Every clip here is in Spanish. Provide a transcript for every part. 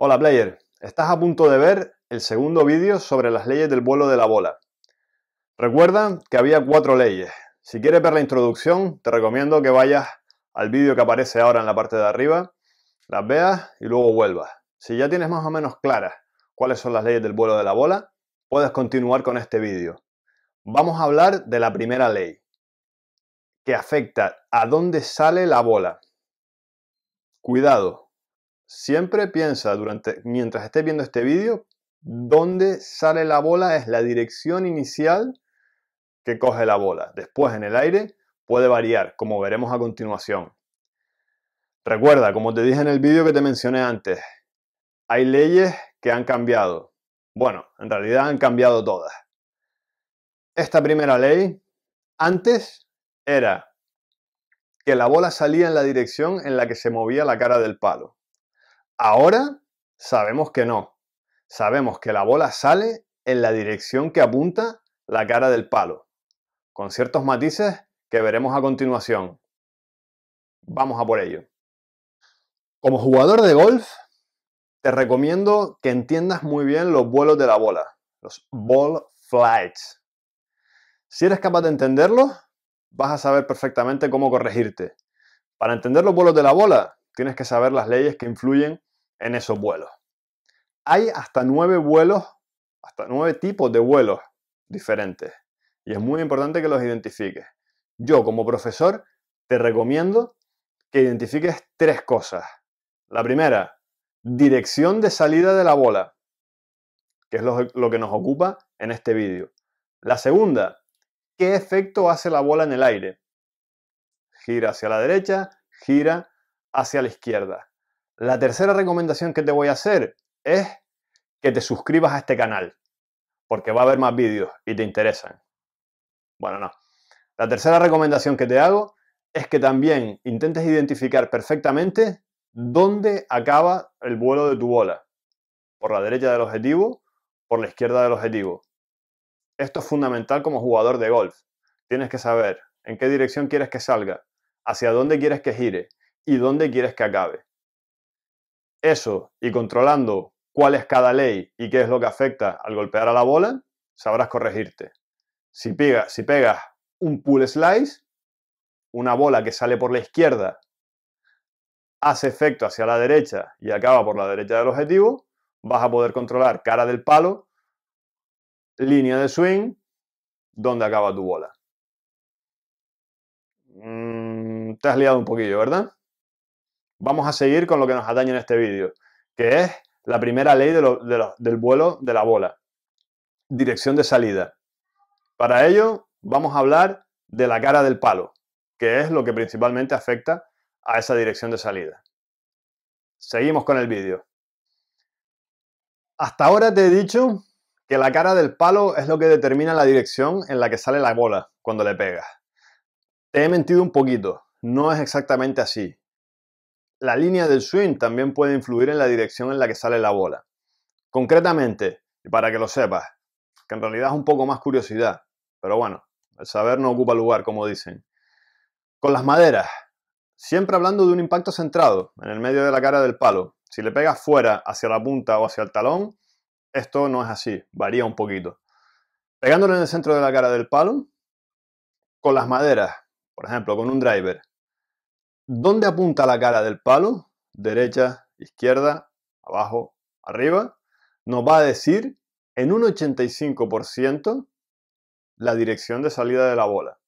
Hola player, estás a punto de ver el segundo vídeo sobre las leyes del vuelo de la bola. Recuerda que había cuatro leyes. Si quieres ver la introducción, te recomiendo que vayas al vídeo que aparece ahora en la parte de arriba, las veas y luego vuelvas. Si ya tienes más o menos claras cuáles son las leyes del vuelo de la bola, puedes continuar con este vídeo. Vamos a hablar de la primera ley, que afecta a dónde sale la bola. Cuidado, siempre piensa durante, mientras estés viendo este vídeo, dónde sale la bola es la dirección inicial que coge la bola. Después en el aire puede variar, como veremos a continuación. Recuerda, como te dije en el vídeo que te mencioné antes, hay leyes que han cambiado. Bueno, en realidad han cambiado todas. Esta primera ley antes era que la bola salía en la dirección en la que se movía la cara del palo. Ahora sabemos que no. Sabemos que la bola sale en la dirección que apunta la cara del palo, con ciertos matices que veremos a continuación. Vamos a por ello. Como jugador de golf, te recomiendo que entiendas muy bien los vuelos de la bola, los ball flights. Si eres capaz de entenderlos, vas a saber perfectamente cómo corregirte. Para entender los vuelos de la bola, tienes que saber las leyes que influyen en esos vuelos. Hay hasta nueve vuelos, hasta nueve tipos de vuelos diferentes. Y es muy importante que los identifiques. Yo como profesor te recomiendo que identifiques tres cosas. La primera, dirección de salida de la bola, que es lo, que nos ocupa en este vídeo. La segunda, qué efecto hace la bola en el aire. Gira hacia la derecha, gira hacia la izquierda. La tercera recomendación que te voy a hacer es que te suscribas a este canal, porque va a haber más vídeos y te interesan. Bueno, no. La tercera recomendación que te hago es que también intentes identificar perfectamente dónde acaba el vuelo de tu bola. Por la derecha del objetivo, por la izquierda del objetivo. Esto es fundamental como jugador de golf. Tienes que saber en qué dirección quieres que salga, hacia dónde quieres que gire y dónde quieres que acabe eso y controlando cuál es cada ley y qué es lo que afecta al golpear a la bola, sabrás corregirte. Si, si pegas un pull slice, una bola que sale por la izquierda hace efecto hacia la derecha y acaba por la derecha del objetivo, vas a poder controlar cara del palo, línea de swing, dónde acaba tu bola. Mm, te has liado un poquillo, ¿verdad? vamos a seguir con lo que nos atañe en este vídeo, que es la primera ley del vuelo de la bola, dirección de salida. Para ello vamos a hablar de la cara del palo, que es lo que principalmente afecta a esa dirección de salida. Seguimos con el vídeo. Hasta ahora te he dicho que la cara del palo es lo que determina la dirección en la que sale la bola cuando le pegas. Te he mentido un poquito, no es exactamente así la línea del swing también puede influir en la dirección en la que sale la bola. Concretamente, y para que lo sepas, que en realidad es un poco más curiosidad, pero bueno, el saber no ocupa lugar, como dicen. Con las maderas, siempre hablando de un impacto centrado, en el medio de la cara del palo. Si le pegas fuera, hacia la punta o hacia el talón, esto no es así, varía un poquito. Pegándolo en el centro de la cara del palo, con las maderas, por ejemplo, con un driver, ¿Dónde apunta la cara del palo? Derecha, izquierda, abajo, arriba. Nos va a decir en un 85% la dirección de salida de la bola.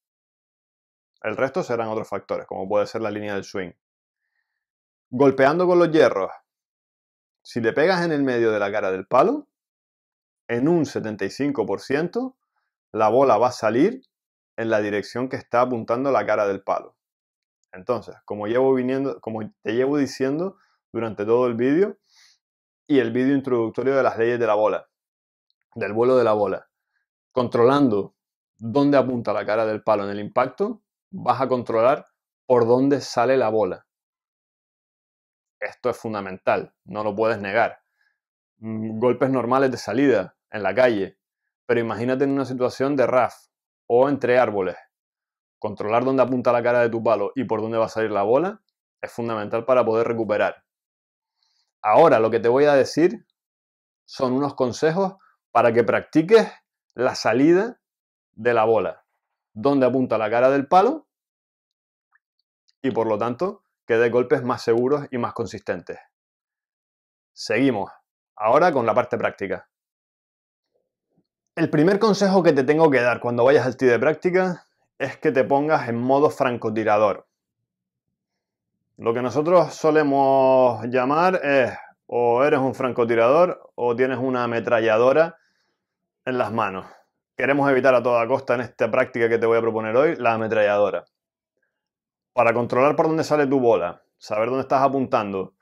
El resto serán otros factores, como puede ser la línea del swing. Golpeando con los hierros. Si le pegas en el medio de la cara del palo, en un 75%, la bola va a salir en la dirección que está apuntando la cara del palo. Entonces, como, como te llevo diciendo durante todo el vídeo, y el vídeo introductorio de las leyes de la bola, del vuelo de la bola, controlando dónde apunta la cara del palo en el impacto, vas a controlar por dónde sale la bola. Esto es fundamental, no lo puedes negar. Mm, golpes normales de salida en la calle, pero imagínate en una situación de RAF o entre árboles controlar dónde apunta la cara de tu palo y por dónde va a salir la bola es fundamental para poder recuperar. Ahora lo que te voy a decir son unos consejos para que practiques la salida de la bola, dónde apunta la cara del palo y por lo tanto que dé golpes más seguros y más consistentes. Seguimos ahora con la parte práctica. El primer consejo que te tengo que dar cuando vayas al ti de práctica es que te pongas en modo francotirador. Lo que nosotros solemos llamar es o eres un francotirador o tienes una ametralladora en las manos. Queremos evitar a toda costa en esta práctica que te voy a proponer hoy la ametralladora. Para controlar por dónde sale tu bola, saber dónde estás apuntando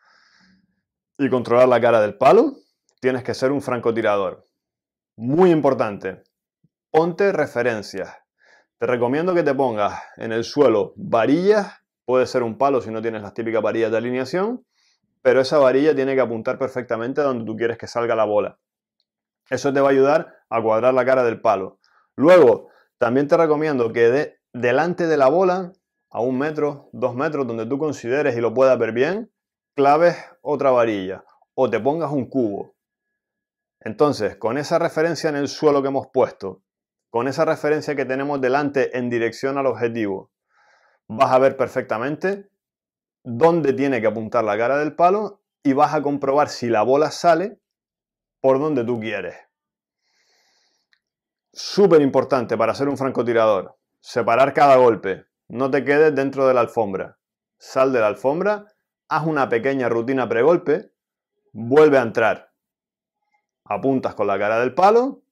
y controlar la cara del palo, tienes que ser un francotirador. Muy importante, ponte referencias. Te recomiendo que te pongas en el suelo varillas, puede ser un palo si no tienes las típicas varillas de alineación, pero esa varilla tiene que apuntar perfectamente a donde tú quieres que salga la bola. Eso te va a ayudar a cuadrar la cara del palo. Luego, también te recomiendo que de, delante de la bola, a un metro, dos metros, donde tú consideres y lo puedas ver bien, claves otra varilla o te pongas un cubo. Entonces, con esa referencia en el suelo que hemos puesto con esa referencia que tenemos delante en dirección al objetivo, vas a ver perfectamente dónde tiene que apuntar la cara del palo y vas a comprobar si la bola sale por donde tú quieres. Súper importante para ser un francotirador, separar cada golpe, no te quedes dentro de la alfombra, sal de la alfombra, haz una pequeña rutina pregolpe, vuelve a entrar, apuntas con la cara del palo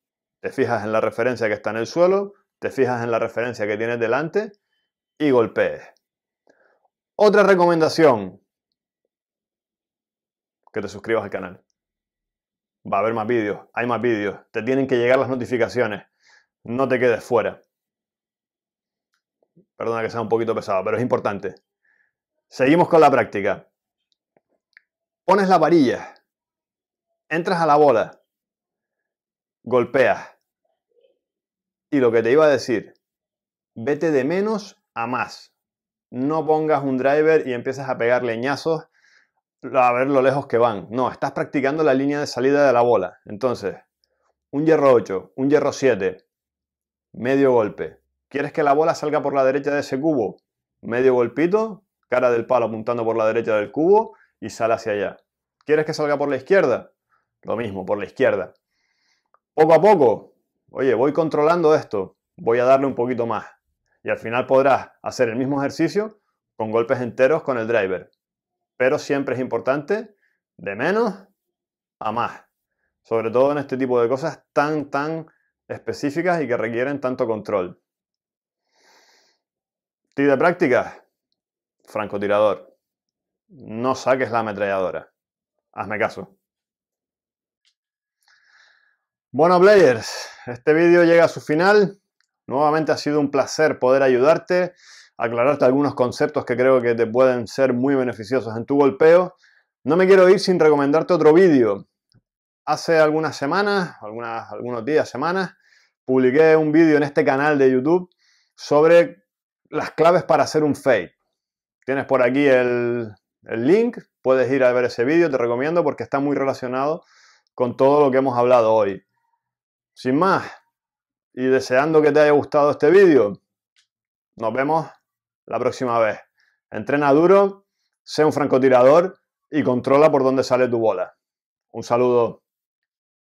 te fijas en la referencia que está en el suelo, te fijas en la referencia que tienes delante y golpees. Otra recomendación, que te suscribas al canal. Va a haber más vídeos, hay más vídeos, te tienen que llegar las notificaciones, no te quedes fuera. Perdona que sea un poquito pesado, pero es importante. Seguimos con la práctica. Pones la varilla, entras a la bola, golpeas, lo que te iba a decir, vete de menos a más. No pongas un driver y empiezas a pegar leñazos a ver lo lejos que van. No, estás practicando la línea de salida de la bola. Entonces, un hierro 8, un hierro 7, medio golpe. ¿Quieres que la bola salga por la derecha de ese cubo? Medio golpito, cara del palo apuntando por la derecha del cubo y sale hacia allá. ¿Quieres que salga por la izquierda? Lo mismo, por la izquierda. Poco a poco, oye, voy controlando esto, voy a darle un poquito más. Y al final podrás hacer el mismo ejercicio con golpes enteros con el driver. Pero siempre es importante de menos a más. Sobre todo en este tipo de cosas tan, tan específicas y que requieren tanto control. Tip de práctica, francotirador. No saques la ametralladora. Hazme caso. Bueno, players, este vídeo llega a su final. Nuevamente ha sido un placer poder ayudarte, aclararte algunos conceptos que creo que te pueden ser muy beneficiosos en tu golpeo. No me quiero ir sin recomendarte otro vídeo. Hace algunas semanas, algunos días, semanas, publiqué un vídeo en este canal de YouTube sobre las claves para hacer un fake. Tienes por aquí el, el link, puedes ir a ver ese vídeo, te recomiendo porque está muy relacionado con todo lo que hemos hablado hoy. Sin más, y deseando que te haya gustado este vídeo, nos vemos la próxima vez. Entrena duro, sé un francotirador y controla por dónde sale tu bola. Un saludo.